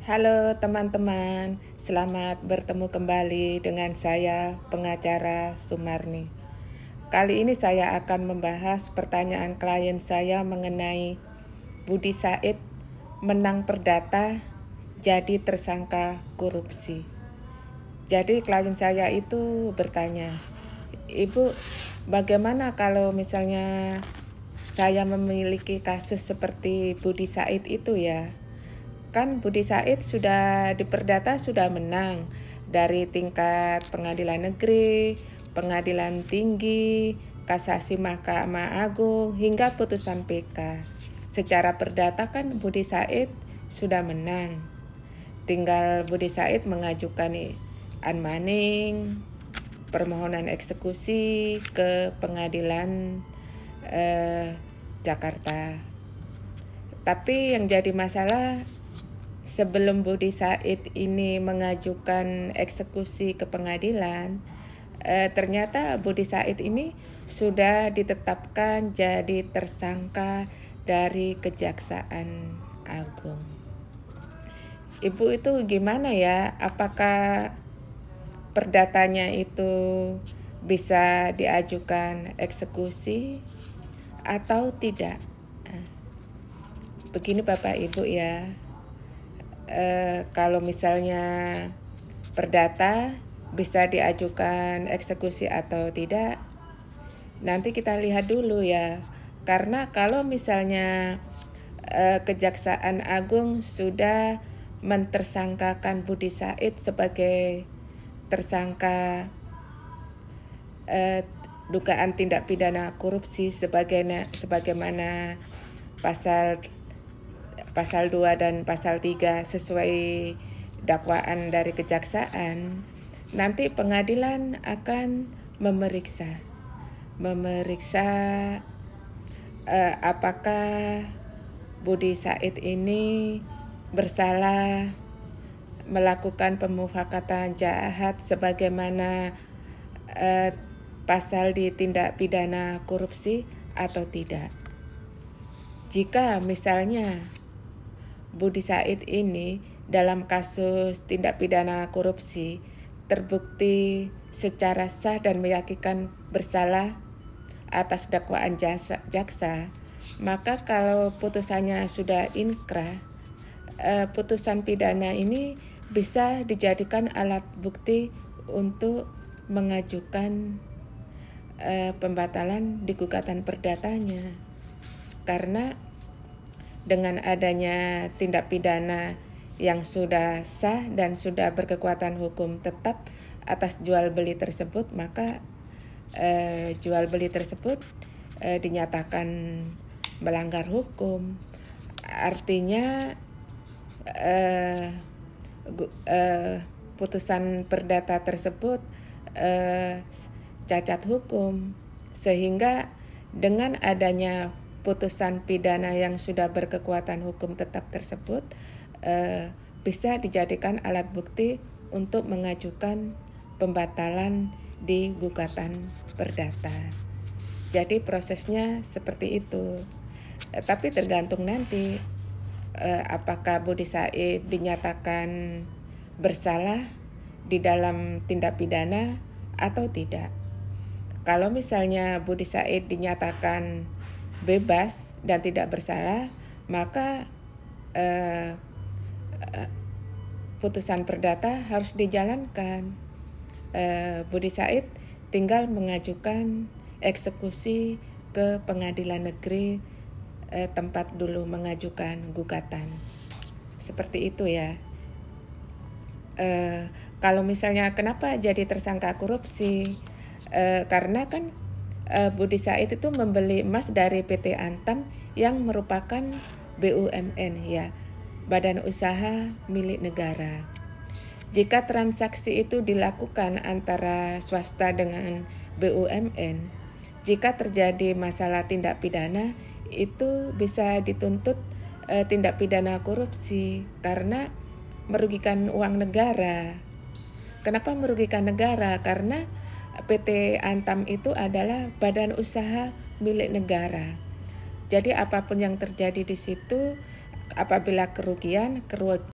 Halo teman-teman, selamat bertemu kembali dengan saya, pengacara Sumarni. Kali ini saya akan membahas pertanyaan klien saya mengenai Budi Said menang perdata jadi tersangka korupsi. Jadi klien saya itu bertanya, "Ibu, bagaimana kalau misalnya saya memiliki kasus seperti Budi Said itu ya?" kan Budi Said sudah diperdata sudah menang dari tingkat pengadilan negeri, pengadilan tinggi, kasasi Mahkamah Agung hingga putusan PK. Secara perdata kan Budi Said sudah menang. Tinggal Budi Said mengajukan unmaning, permohonan eksekusi ke pengadilan eh, Jakarta. Tapi yang jadi masalah sebelum Budi Said ini mengajukan eksekusi ke pengadilan, eh, ternyata Budi Said ini sudah ditetapkan jadi tersangka dari Kejaksaan Agung. Ibu itu gimana ya? Apakah perdatanya itu bisa diajukan eksekusi atau tidak? Begini Bapak Ibu ya. Eh, kalau misalnya perdata bisa diajukan eksekusi atau tidak nanti kita lihat dulu ya karena kalau misalnya eh, Kejaksaan Agung sudah mentersangkakan Budi Said sebagai tersangka eh, dugaan tindak pidana korupsi sebagaimana sebagaimana pasal pasal 2 dan pasal 3 sesuai dakwaan dari kejaksaan, nanti pengadilan akan memeriksa memeriksa eh, apakah Budi Said ini bersalah melakukan pemufakatan jahat sebagaimana eh, pasal di tindak pidana korupsi atau tidak. Jika misalnya Budi Said ini dalam kasus tindak pidana korupsi terbukti secara sah dan meyakinkan bersalah atas dakwaan jasa, jaksa, maka kalau putusannya sudah inkrah, eh, putusan pidana ini bisa dijadikan alat bukti untuk mengajukan eh, pembatalan di gugatan perdatanya karena dengan adanya tindak pidana yang sudah sah dan sudah berkekuatan hukum tetap atas jual beli tersebut maka eh, jual beli tersebut eh, dinyatakan melanggar hukum artinya eh, eh, putusan perdata tersebut eh, cacat hukum sehingga dengan adanya putusan pidana yang sudah berkekuatan hukum tetap tersebut eh, bisa dijadikan alat bukti untuk mengajukan pembatalan di gugatan perdata. Jadi prosesnya seperti itu. Eh, tapi tergantung nanti eh, apakah Budi Said dinyatakan bersalah di dalam tindak pidana atau tidak. Kalau misalnya Budi Said dinyatakan bebas dan tidak bersalah, maka eh, eh, putusan perdata harus dijalankan. Eh, Budi Said tinggal mengajukan eksekusi ke pengadilan negeri eh, tempat dulu mengajukan gugatan. Seperti itu ya. Eh, kalau misalnya kenapa jadi tersangka korupsi? Eh, karena kan Eh, Budi Said itu membeli emas dari PT Antam yang merupakan BUMN ya, badan usaha milik negara. Jika transaksi itu dilakukan antara swasta dengan BUMN, jika terjadi masalah tindak pidana itu bisa dituntut e, tindak pidana korupsi karena merugikan uang negara. Kenapa merugikan negara? Karena PT Antam itu adalah badan usaha milik negara. Jadi apapun yang terjadi di situ, apabila kerugian, kerugian